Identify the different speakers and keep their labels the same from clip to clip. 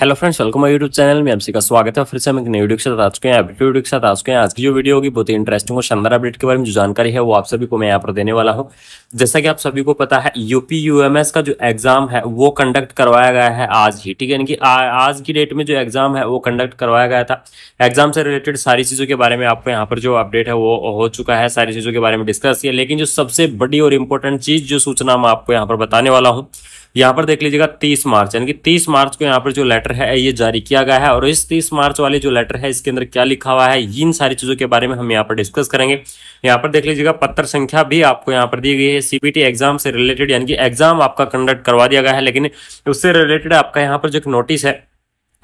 Speaker 1: hello friends welcome YouTube channel में आपसी का स्वागत है फिर से हम एक नई वीडियो के साथ आज के वीडियो के साथ आज की जो वीडियो होगी बहुत ही इंटरेस्टिंग और शानदार अपडेट के बारे में जो जानकारी है वो आप सभी को मैं यहाँ पर देने वाला हूँ जैसा कि आप सभी को पता है यूपी यूएमएस का जो एग्जाम है वो कंडक्ट करवाया गया है आज ही ठीक है यानी कि आज की डेट में जो एग्जाम है वो कंडक्ट करवाया गया था एग्जाम से रिलेटेड सारी चीज़ों के बारे में आपको यहाँ पर जो अपडेट है वो हो चुका है सारी चीज़ों के बारे में डिस्कस किया लेकिन जो सबसे बड़ी और इम्पोर्टेंट चीज़ जो सूचना मैं आपको यहाँ पर बताने वाला हूँ यहाँ पर देख लीजिएगा तीस मार्च यानी कि तीस मार्च को यहाँ पर जो लेटर है ये जारी किया गया है और इस तीस मार्च वाले जो लेटर है इसके अंदर क्या लिखा हुआ है इन सारी चीजों के बारे में हम यहाँ पर डिस्कस करेंगे यहाँ पर देख लीजिएगा पत्र संख्या भी आपको यहाँ पर दी गई है सीबीटी एग्जाम से रिलेटेड यानी कि एग्जाम आपका कंडक्ट करवा दिया गया है लेकिन उससे रिलेटेड आपका यहाँ पर जो नोटिस है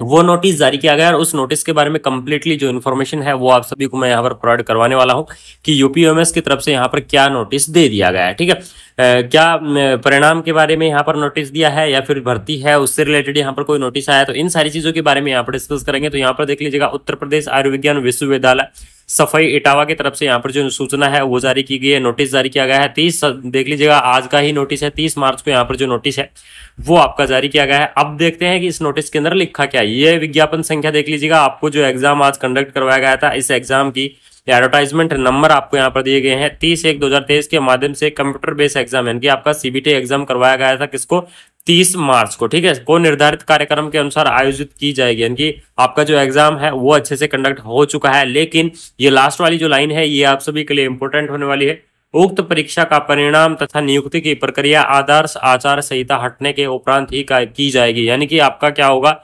Speaker 1: वो नोटिस जारी किया गया और उस नोटिस के बारे में कंप्लीटली जो इन्फॉर्मेशन है वो आप सभी को मैं यहाँ पर प्रोवाइड करवाने वाला हूँ कि यूपीएमएस की तरफ से यहाँ पर क्या नोटिस दे दिया गया है ठीक है क्या परिणाम के बारे में यहाँ पर नोटिस दिया है या फिर भर्ती है उससे रिलेटेड यहाँ पर कोई नोटिस आया तो इन सारी चीजों के बारे में यहाँ पर डिस्कस करेंगे तो यहाँ पर देख लीजिएगा उत्तर प्रदेश आयुर्विज्ञान विश्वविद्यालय सफाई इटावा की तरफ से यहाँ पर जो सूचना है वो जारी की गई है नोटिस जारी किया गया है तीस देख लीजिएगा आज का ही नोटिस है तीस मार्च को यहाँ पर जो नोटिस है वो आपका जारी किया गया है अब देखते हैं कि इस नोटिस के अंदर लिखा क्या है ये विज्ञापन संख्या देख लीजिएगा आपको जो एग्जाम आज कंडक्ट करवाया गया था इस एग्जाम की एडवर्टाइजमेंट नंबर आपको यहाँ पर दिए गए हैं तीस एक दो हजार तेईस के माध्यम से कंप्यूटर बेस्ड एग्जाम यानी कि आपका सीबीटी एग्जाम करवाया गया था किसको तीस मार्च को ठीक है को निर्धारित कार्यक्रम के अनुसार आयोजित की जाएगी यानी कि आपका जो एग्जाम है वो अच्छे से कंडक्ट हो चुका है लेकिन ये लास्ट वाली जो लाइन है ये आप सभी के लिए इंपोर्टेंट होने वाली है उक्त परीक्षा का परिणाम तथा नियुक्ति की प्रक्रिया आदर्श आचार संहिता हटने के उपरांत ही की जाएगी यानी कि आपका क्या होगा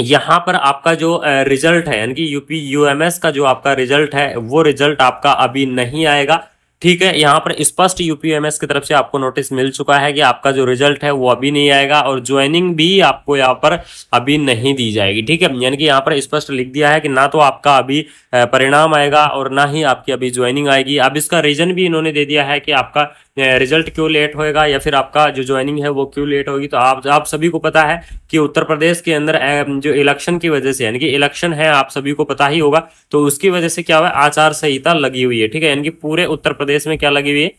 Speaker 1: यहाँ पर आपका जो रिजल्ट है यानी कि यूपी यूएमएस का जो आपका रिजल्ट है वो रिजल्ट आपका अभी नहीं आएगा ठीक है यहाँ पर स्पष्ट यूपीएमएस की तरफ से आपको नोटिस मिल चुका है कि आपका जो रिजल्ट है वो अभी नहीं आएगा और ज्वाइनिंग भी आपको यहाँ पर अभी नहीं दी जाएगी ठीक है यानी कि यहाँ पर स्पष्ट लिख दिया है कि ना तो आपका अभी परिणाम आएगा और ना ही आपकी अभी ज्वाइनिंग आएगी अब इसका रीजन भी इन्होंने दे दिया है कि आपका रिजल्ट क्यों लेट होएगा या फिर आपका जो ज्वाइनिंग है वो क्यों लेट होगी तो आप आप सभी को पता है कि उत्तर प्रदेश के अंदर जो इलेक्शन की वजह से यानी कि इलेक्शन है आप सभी को पता ही होगा तो उसकी वजह से क्या हुआ आचार संहिता लगी हुई है ठीक है यानी कि पूरे उत्तर प्रदेश में क्या लगी हुई है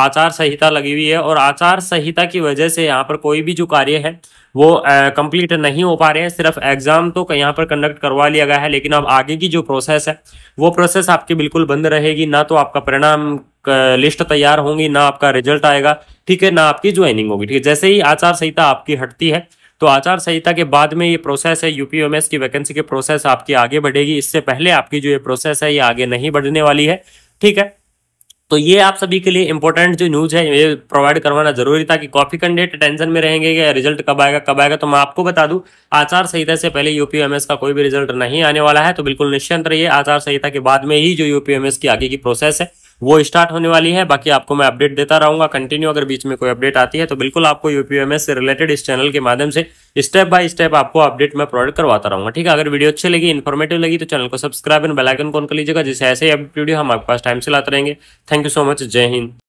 Speaker 1: आचार संहिता लगी हुई है और आचार संहिता की वजह से यहाँ पर कोई भी जो कार्य है वो कंप्लीट नहीं हो पा रहे हैं सिर्फ एग्जाम तो यहाँ पर कंडक्ट करवा लिया गया है लेकिन अब आगे की जो प्रोसेस है वो प्रोसेस आपकी बिल्कुल बंद रहेगी ना तो आपका परिणाम लिस्ट तैयार होंगी ना आपका रिजल्ट आएगा ठीक है ना आपकी ज्वाइनिंग होगी ठीक है जैसे ही आचार संहिता आपकी हटती है तो आचार संहिता के बाद में ये प्रोसेस है यूपीएमएस की वैकेंसी की प्रोसेस आपकी आगे बढ़ेगी इससे पहले आपकी जो ये प्रोसेस है ये आगे नहीं बढ़ने वाली है ठीक है तो ये आप सभी के लिए इंपॉर्टेंट जो न्यूज है ये प्रोवाइड करवाना जरूरी था कि कॉफी कैंडिडेट टेंशन में रहेंगे या रिजल्ट कब आएगा कब आएगा तो मैं आपको बता दूं आचार संहिता से पहले यूपीएमएस का कोई भी रिजल्ट नहीं आने वाला है तो बिल्कुल निश्चिंत रहिए आचार संहिता के बाद में ही जो यूपीएमएस की आगे की प्रोसेस है वो स्टार्ट होने वाली है बाकी आपको मैं अपडेट देता रहूंगा कंटिन्यू अगर बीच में कोई अपडेट आती है तो बिल्कुल आपको यूपीएमएस से रिलेटेड इस चैनल के माध्यम से स्टेप बाय स्टेप आपको अपडेट मैं प्रोवाइड करवाता रहूंगा ठीक है अगर वीडियो अच्छी लगी इन्फॉर्मेटिव लगी तो चैनल को सब्सक्राइब एंड बेलाइकन कॉन कर लीजिएगा जिससे ऐसे ही अपडेट वीडियो हम आपके पास टाइम से लाते रहेंगे थैंक यू सो मच जय हिंद